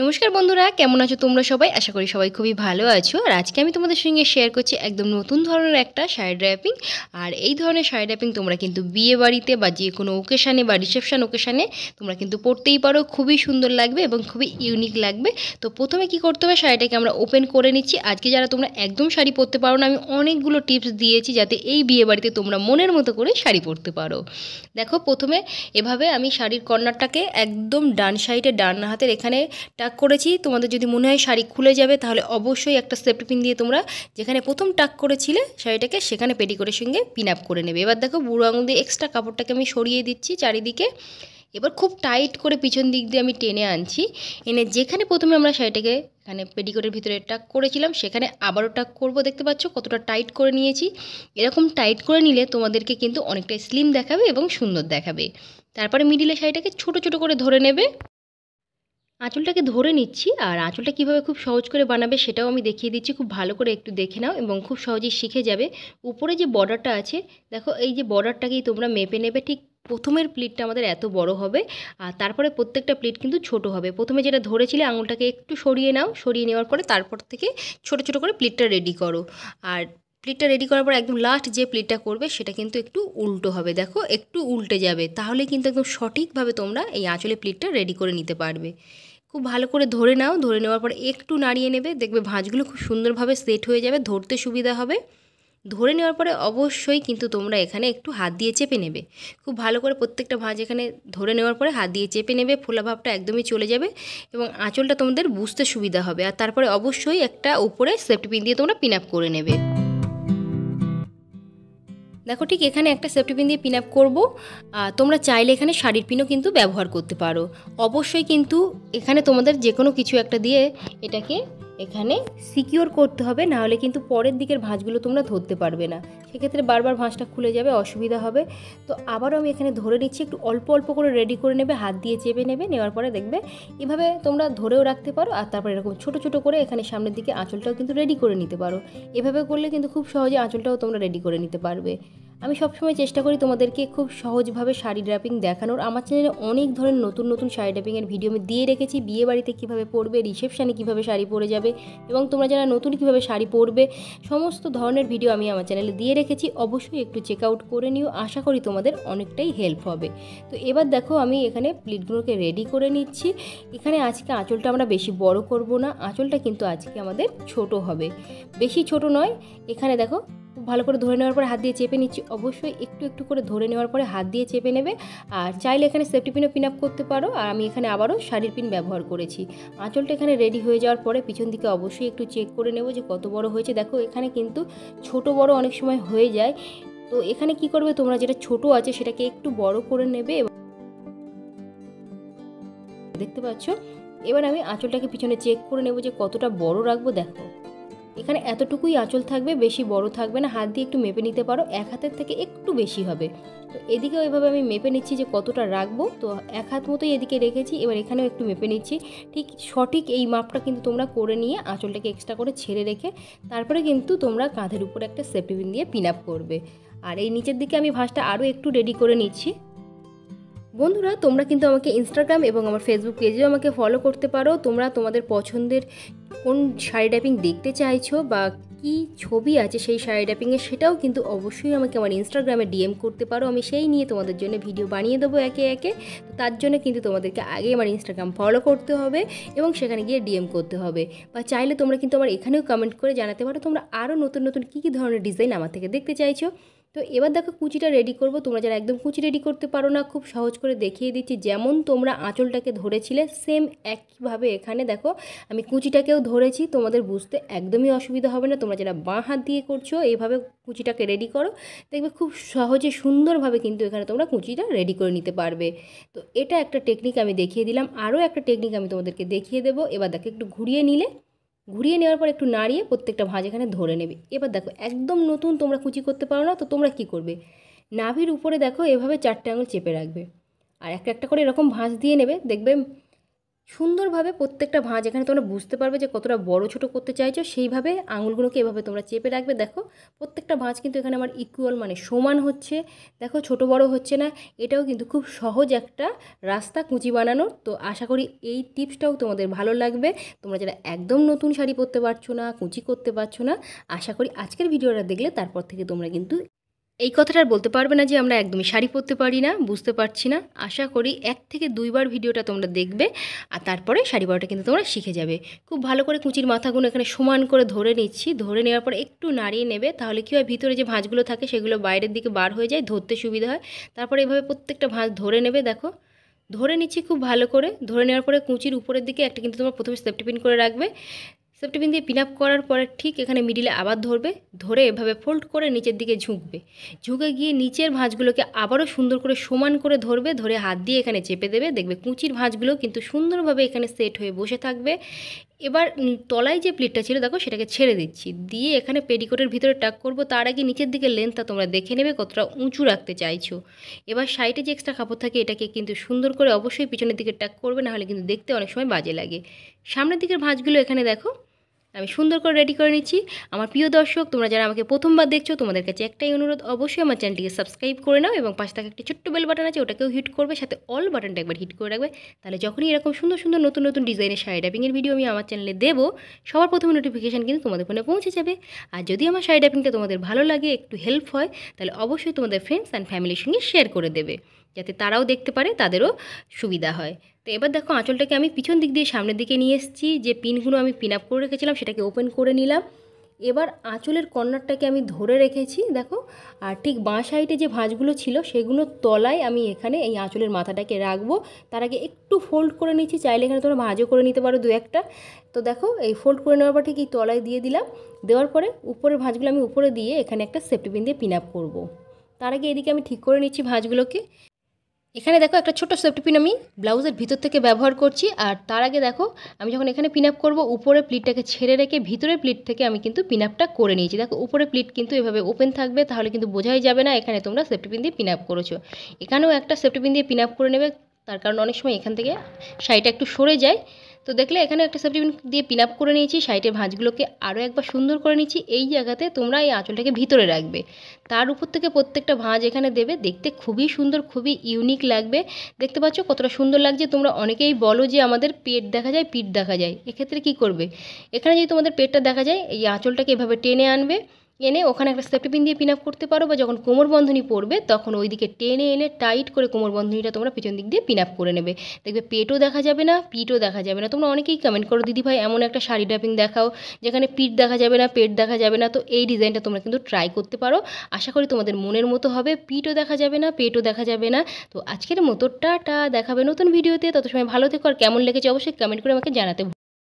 নমস্কার বন্ধুরা কেমন আছো তোমরা সবাই আশা করি সবাই খুবই ভালো আছো আর আজকে আমি তোমাদের সঙ্গে শেয়ার করছি একদম নতুন ধরনের একটা শাড়ি র্যাপিং আর এই ধরনের শাড়ি র্যাপিং তোমরা কিন্তু বিয়ে বাড়িতে বা যে কোনো ওকেশানে বা রিসেপশান ওকেশানে তোমরা কিন্তু পরতেই পারো খুবই সুন্দর লাগবে এবং খুবই ইউনিক লাগবে তো প্রথমে কি করতে হবে শাড়িটাকে আমরা ওপেন করে নিচ্ছি আজকে যারা তোমরা একদম শাড়ি পরতে পারো না আমি অনেকগুলো টিপস দিয়েছি যাতে এই বিয়ে বাড়িতে তোমরা মনের মতো করে শাড়ি পরতে পারো দেখো প্রথমে এভাবে আমি শাড়ির কর্নারটাকে একদম ডান সাইডে ডান হাতের এখানে টাক করেছি তোমাদের যদি মনে হয় শাড়ি খুলে যাবে তাহলে অবশ্যই একটা পিন দিয়ে তোমরা যেখানে প্রথম টাক করেছিলে শাড়িটাকে সেখানে পেটিকোটের সঙ্গে পিন আপ করে নেবে এবার দেখো বুড়ো আঙুল দিয়ে এক্সট্রা কাপড়টাকে আমি সরিয়ে দিচ্ছি চারিদিকে এবার খুব টাইট করে পিছন দিক দিয়ে আমি টেনে আনছি এনে যেখানে প্রথমে আমরা শাড়িটাকে এখানে পেটিকোটের ভিতরে টাক করেছিলাম সেখানে আবারও টাক করব দেখতে পাচ্ছ কতটা টাইট করে নিয়েছি এরকম টাইট করে নিলে তোমাদেরকে কিন্তু অনেকটা স্লিম দেখাবে এবং সুন্দর দেখাবে তারপরে মিডিলে শাড়িটাকে ছোট ছোট করে ধরে নেবে আঁচলটাকে ধরে নিচ্ছি আর আঁচলটা কিভাবে খুব সহজ করে বানাবে সেটাও আমি দেখিয়ে দিচ্ছি খুব ভালো করে একটু দেখে নাও এবং খুব সহজেই শিখে যাবে উপরে যে বর্ডারটা আছে দেখো এই যে বর্ডারটাকেই তোমরা মেপে নেবে ঠিক প্রথমের প্লিটটা আমাদের এত বড় হবে আর তারপরে প্রত্যেকটা প্লিট কিন্তু ছোট হবে প্রথমে যেটা ধরেছিলে আঙুলটাকে একটু সরিয়ে নাও সরিয়ে নেওয়ার পরে তারপর থেকে ছোট ছোট করে প্লিটটা রেডি করো আর প্লেটটা রেডি করার পর একদম লাস্ট যে প্লেটটা করবে সেটা কিন্তু একটু উল্টো হবে দেখো একটু উল্টে যাবে তাহলে কিন্তু একদম সঠিকভাবে তোমরা এই আঁচলে প্লেটটা রেডি করে নিতে পারবে খুব ভালো করে ধরে নাও ধরে নেওয়ার পর একটু নাড়িয়ে নেবে দেখবে ভাঁজগুলো খুব সুন্দরভাবে সেট হয়ে যাবে ধরতে সুবিধা হবে ধরে নেওয়ার পরে অবশ্যই কিন্তু তোমরা এখানে একটু হাত দিয়ে চেপে নেবে খুব ভালো করে প্রত্যেকটা ভাঁজ এখানে ধরে নেওয়ার পরে হাত দিয়ে চেপে নেবে ফোলা ভাবটা একদমই চলে যাবে এবং আঁচলটা তোমাদের বুঝতে সুবিধা হবে আর তারপরে অবশ্যই একটা উপরে সেফটি পিন দিয়ে তোমরা পিন আপ করে নেবে দেখো ঠিক এখানে একটা সেফটি পিন দিয়ে পিন আপ করবো তোমরা চাইলে এখানে শাড়ির পিনও কিন্তু ব্যবহার করতে পারো অবশ্যই কিন্তু এখানে তোমাদের যে কোনো কিছু একটা দিয়ে এটাকে এখানে সিকিওর করতে হবে নাহলে কিন্তু পরের দিকের ভাঁজগুলো তোমরা ধরতে পারবে না সেক্ষেত্রে বারবার ভাঁজটা খুলে যাবে অসুবিধা হবে তো আবারও আমি এখানে ধরে নিচ্ছি একটু অল্প অল্প করে রেডি করে নেবে হাত দিয়ে চেপে নেবে নেওয়ার পরে দেখবে এভাবে তোমরা ধরেও রাখতে পারো আর তারপরে এরকম ছোট ছোট করে এখানে সামনের দিকে আঁচলটাও কিন্তু রেডি করে নিতে পারো এভাবে করলে কিন্তু খুব সহজে আঁচলটাও তোমরা রেডি করে নিতে পারবে আমি সবসময় চেষ্টা করি তোমাদেরকে খুব সহজভাবে শাড়ি ড্রাপিং দেখানোর আমার চ্যানেলে অনেক ধরনের নতুন নতুন শাড়ি ড্রাপিংয়ের ভিডিও আমি দিয়ে রেখেছি বিয়ে বাড়িতে কীভাবে পরবে রিসেপশানে কীভাবে শাড়ি পরে যাবে এবং তোমরা যারা নতুন কীভাবে শাড়ি পরবে সমস্ত ধরনের ভিডিও আমি আমার চ্যানেলে দিয়ে রেখেছি অবশ্যই একটু চেক আউট করে নিও আশা করি তোমাদের অনেকটাই হেল্প হবে তো এবার দেখো আমি এখানে প্লেটগুলোকে রেডি করে নিচ্ছি এখানে আজকে আঁচলটা আমরা বেশি বড় করব না আঁচলটা কিন্তু আজকে আমাদের ছোট হবে বেশি ছোট নয় এখানে দেখো ভালো করে ধরে নেওয়ার পরে হাত দিয়ে চেপে নিচ্ছি অবশ্যই একটু একটু করে ধরে নেওয়ার পরে হাত দিয়ে চেপে নেবে আর চাইলে এখানে সেফটি পিনও পিন আপ করতে পারো আর আমি এখানে আবারও শাড়ির পিন ব্যবহার করেছি আঁচলটা এখানে রেডি হয়ে যাওয়ার পরে পিছন দিকে অবশ্যই একটু চেক করে নেব যে কত বড় হয়েছে দেখো এখানে কিন্তু ছোট বড় অনেক সময় হয়ে যায় তো এখানে কি করবে তোমরা যেটা ছোট আছে সেটাকে একটু বড় করে নেবে দেখতে পাচ্ছ এবার আমি আঁচলটাকে পিছনে চেক করে নেব যে কতটা বড় রাখবো দেখো এখানে এতটুকুই আঁচল থাকবে বেশি বড় থাকবে না হাত দিয়ে একটু মেপে নিতে পারো এক হাতের থেকে একটু বেশি হবে তো এদিকে ওইভাবে আমি মেপে নিচ্ছি যে কতটা রাখবো তো এক হাত মতোই এদিকে রেখেছি এবার এখানেও একটু মেপে নিচ্ছি ঠিক সঠিক এই মাপটা কিন্তু তোমরা করে নিয়ে আঁচলটাকে এক্সট্রা করে ছেড়ে রেখে তারপরে কিন্তু তোমরা কাঁধের উপরে একটা সেফটিপিন দিয়ে পিন আপ করবে আর এই নিচের দিকে আমি ভাঁজটা আরও একটু রেডি করে নিচ্ছি বন্ধুরা তোমরা কিন্তু আমাকে ইনস্টাগ্রাম এবং আমার ফেসবুক পেজেও আমাকে ফলো করতে পারো তোমরা তোমাদের পছন্দের কোন শাড়ি ড্যাপিং দেখতে চাইছো বা কি ছবি আছে সেই শাড়ি ড্যাপিংয়ে সেটাও কিন্তু অবশ্যই আমাকে আমার ইনস্টাগ্রামে ডিএম করতে পারো আমি সেই নিয়ে তোমাদের জন্য ভিডিও বানিয়ে দেবো একে একে তার জন্য কিন্তু তোমাদেরকে আগে আমার ইনস্টাগ্রাম ফলো করতে হবে এবং সেখানে গিয়ে ডিএম করতে হবে বা চাইলে তোমরা কিন্তু আমার এখানেও কমেন্ট করে জানাতে পারো তোমরা আরও নতুন নতুন কী কী ধরনের ডিজাইন আমার থেকে দেখতে চাইছো তো এবার দেখো কুচিটা রেডি করব তোমরা যারা একদম কুচি রেডি করতে পারো না খুব সহজ করে দেখিয়ে দিচ্ছি যেমন তোমরা আঁচলটাকে ধরেছিলে সেম একইভাবে এখানে দেখো আমি কুচিটাকেও ধরেছি তোমাদের বুঝতে একদমই অসুবিধা হবে না তোমরা যারা বাঁ হাত দিয়ে করছো এইভাবে কুচিটাকে রেডি করো দেখবে খুব সহজে সুন্দরভাবে কিন্তু এখানে তোমরা কুচিটা রেডি করে নিতে পারবে তো এটা একটা টেকনিক আমি দেখিয়ে দিলাম আরও একটা টেকনিক আমি তোমাদেরকে দেখিয়ে দেবো এবার দেখো একটু ঘুরিয়ে নিলে ঘুরিয়ে নেওয়ার পর একটু নাড়িয়ে প্রত্যেকটা ভাঁজ এখানে ধরে নেবে এবার দেখো একদম নতুন তোমরা কুচি করতে পারো না তো তোমরা কি করবে নাভির উপরে দেখো এভাবে চারটে আঙুল চেপে রাখবে আর একটা একটা করে এরকম ভাঁজ দিয়ে নেবে দেখবে সুন্দরভাবে প্রত্যেকটা ভাঁজ এখানে তোমরা বুঝতে পারবে যে কতটা বড় ছোট করতে চাইছো সেইভাবে আঙুলগুলোকে এভাবে তোমরা চেপে রাখবে দেখো প্রত্যেকটা ভাঁজ কিন্তু এখানে আমার ইকুয়াল মানে সমান হচ্ছে দেখো ছোট বড় হচ্ছে না এটাও কিন্তু খুব সহজ একটা রাস্তা কুঁচি বানানোর তো আশা করি এই টিপসটাও তোমাদের ভালো লাগবে তোমরা যারা একদম নতুন শাড়ি পরতে পারছো না কুঁচি করতে পারছো না আশা করি আজকের ভিডিওটা দেখলে তারপর থেকে তোমরা কিন্তু এই কথাটা আর বলতে পারবে না যে আমরা একদমই শাড়ি পরতে পারি না বুঝতে পারছি না আশা করি এক থেকে দুইবার ভিডিওটা তোমরা দেখবে আর তারপরে শাড়ি পরাটা কিন্তু তোমরা শিখে যাবে খুব ভালো করে কুচির মাথাগুলো এখানে সমান করে ধরে নিচ্ছি ধরে নেওয়ার পর একটু নাড়িয়ে নেবে তাহলে কী হয় ভিতরে যে ভাঁজগুলো থাকে সেগুলো বাইরের দিকে বার হয়ে যায় ধরতে সুবিধা হয় তারপরে এভাবে প্রত্যেকটা ভাঁজ ধরে নেবে দেখো ধরে নিচ্ছি খুব ভালো করে ধরে নেওয়ার পরে কুঁচির উপরের দিকে একটা কিন্তু তোমরা প্রথমে স্টেপটিপিন করে রাখবে সেফটি পিন দিয়ে পিন আপ করার পরে ঠিক এখানে মিডিলে আবার ধরবে ধরে এভাবে ফোল্ড করে নিচের দিকে ঝুঁকবে ঝুঁকে গিয়ে নিচের ভাঁজগুলোকে আবারও সুন্দর করে সমান করে ধরবে ধরে হাত দিয়ে এখানে চেপে দেবে দেখবে কুচির ভাঁজগুলো কিন্তু সুন্দরভাবে এখানে সেট হয়ে বসে থাকবে এবার তলায় যে প্লেটটা ছিল দেখো সেটাকে ছেড়ে দিচ্ছি দিয়ে এখানে পেডিকোটের ভিতরে টাক করব তার আগে নিচের দিকে লেন্থটা তোমরা দেখে নেবে কতটা উঁচু রাখতে চাইছো এবার সাইডে যে এক্সট্রা কাপড় থাকে এটাকে কিন্তু সুন্দর করে অবশ্যই পিছনের দিকে টাক করবে নাহলে কিন্তু দেখতে অনেক সময় বাজে লাগে সামনের দিকের ভাঁজগুলো এখানে দেখো আমি সুন্দর করে রেডি করে নিচ্ছি আমার প্রিয় দর্শক তোমরা যারা আমাকে প্রথমবার দেখছো তোমাদের কাছে একটাই অনুরোধ অবশ্যই আমার চ্যানেলটিকে সাবস্ক্রাইব করে নাও এবং পাশে থাকা একটি ছোট্ট বেল বাটন আছে ওটাকেও হিট করবে সাথে অল বাটনটা একবার হিট করে রাখবে তাহলে যখনই এরকম সুন্দর সুন্দর নতুন নতুন ডিজাইনের শাড়ি ড্যাপিংয়ের ভিডিও আমি আমার চ্যানেলে দেবো সবার প্রথমে নোটিফিকেশান কিন্তু তোমাদের ফোনে পৌঁছে যাবে আর যদি আমার শাড়ি ড্যাপিংটা তোমাদের ভালো লাগে একটু হেল্প হয় তাহলে অবশ্যই তোমাদের ফ্রেন্ডস অ্যান্ড ফ্যামিলির সঙ্গে শেয়ার করে দেবে যাতে তারাও দেখতে পারে তাদেরও সুবিধা হয় তো এবার দেখো আঁচলটাকে আমি পিছন দিক দিয়ে সামনের দিকে নিয়ে এসেছি যে পিনগুলো আমি পিন আপ করে রেখেছিলাম সেটাকে ওপেন করে নিলাম এবার আঁচলের কর্নারটাকে আমি ধরে রেখেছি দেখো আর ঠিক বাঁ সাইডে যে ভাঁজগুলো ছিল সেগুলো তলায় আমি এখানে এই আঁচলের মাথাটাকে রাখবো তার আগে একটু ফোল্ড করে নিচ্ছি চাইলে এখানে তোমরা ভাঁজও করে নিতে পারো দু একটা তো দেখো এই ফোল্ড করে নেওয়ার পর ঠিক এই তলায় দিয়ে দিলাম দেওয়ার পরে উপরের ভাঁজগুলো আমি উপরে দিয়ে এখানে একটা সেফটি পিন দিয়ে পিন আপ করবো তার আগে এদিকে আমি ঠিক করে নিচ্ছি ভাঁজগুলোকে এখানে দেখো একটা ছোট সেফটি পিন আমি ব্লাউজের ভিতর থেকে ব্যবহার করছি আর তার আগে দেখো আমি যখন এখানে পিন আপ করবো উপরে প্লিটটাকে ছেড়ে রেখে ভিতরে প্লিট থেকে আমি কিন্তু পিন আপটা করে নিয়েছি দেখো উপরে প্লিট কিন্তু এভাবে ওপেন থাকবে তাহলে কিন্তু বোঝাই যাবে না এখানে তোমরা সেফটি পিন দিয়ে পিন আপ করেছো এখানেও একটা সেফটি পিন দিয়ে পিন আপ করে নেবে তার কারণ অনেক সময় এখান থেকে শাড়িটা একটু সরে যায় তো দেখলে এখানে একটা সেফটিপিন দিয়ে পিন আপ করে নিয়েছি সাইডে ভাঁজগুলোকে আরও একবার সুন্দর করে নিয়েছি এই জায়গাতে তোমরা এই আঁচলটাকে ভিতরে রাখবে তার উপর থেকে প্রত্যেকটা ভাঁজ এখানে দেবে দেখতে খুবই সুন্দর খুবই ইউনিক লাগবে দেখতে পাচ্ছ কতটা সুন্দর লাগছে তোমরা অনেকেই বলো যে আমাদের পেট দেখা যায় পিঠ দেখা যায় এক্ষেত্রে কি করবে এখানে যদি তোমাদের পেটটা দেখা যায় এই আঁচলটাকে এভাবে টেনে আনবে এনে ওখানে একটা সেফটি পিন দিয়ে পিন আপ করতে পারো বা যখন কোমর বন্ধনী পড়বে তখন ওইদিকে টেনে এনে টাইট করে কোমর বন্ধনীটা তোমরা পেছন দিক দিয়ে পিন আপ করে নেবে দেখবে পেটও দেখা যাবে না পিঠও দেখা যাবে না তোমরা অনেকেই কমেন্ট করো দিদি ভাই এমন একটা শাড়ি ড্রাপিং দেখাও যেখানে পিঠ দেখা যাবে না পেট দেখা যাবে না তো এই ডিজাইনটা তোমরা কিন্তু ট্রাই করতে পারো আশা করি তোমাদের মনের মতো হবে পিঠও দেখা যাবে না পেটও দেখা যাবে না তো আজকের মতো টাটা দেখাবে নতুন ভিডিওতে তত সময় ভালো থেকো আর কেমন লেগেছে অবশ্যই কমেন্ট করে আমাকে জানাতে